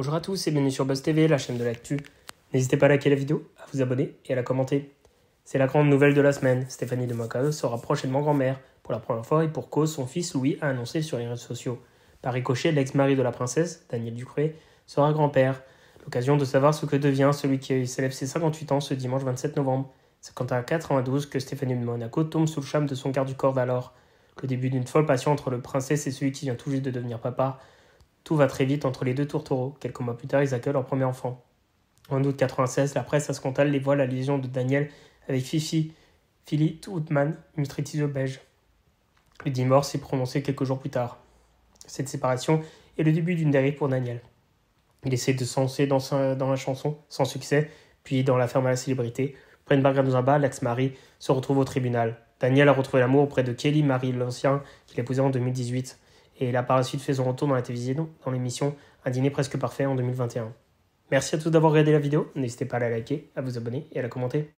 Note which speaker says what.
Speaker 1: Bonjour à tous et bienvenue sur Buzz TV, la chaîne de l'actu. N'hésitez pas à liker la vidéo, à vous abonner et à la commenter. C'est la grande nouvelle de la semaine. Stéphanie de Macao sera prochainement grand-mère. Pour la première fois et pour cause, son fils Louis a annoncé sur les réseaux sociaux. Par ricochet, l'ex-mari de la princesse, Daniel Ducruet, sera grand-père. L'occasion de savoir ce que devient celui qui célèbre ses 58 ans ce dimanche 27 novembre. C'est quand à 92 que Stéphanie de Monaco tombe sous le charme de son garde du corps d'alors. Le début d'une folle passion entre le princesse et celui qui vient tout juste de devenir papa. Tout va très vite entre les deux tourtereaux. Quelques mois plus tard, ils accueillent leur premier enfant. En août 96, la presse à les voit la liaison de Daniel avec Fifi, Philly Toutman, une striptease belge. Le divorce est prononcé quelques jours plus tard. Cette séparation est le début d'une dérive pour Daniel. Il essaie de s'enser dans, dans, la chanson, sans succès, puis dans la ferme à la célébrité. un Zamba, lex marie se retrouve au tribunal. Daniel a retrouvé l'amour auprès de Kelly Marie Lancien, qu'il épousait en 2018 et là par la suite fait retour dans la télévision dans l'émission Un dîner presque parfait en 2021. Merci à tous d'avoir regardé la vidéo, n'hésitez pas à la liker, à vous abonner et à la commenter.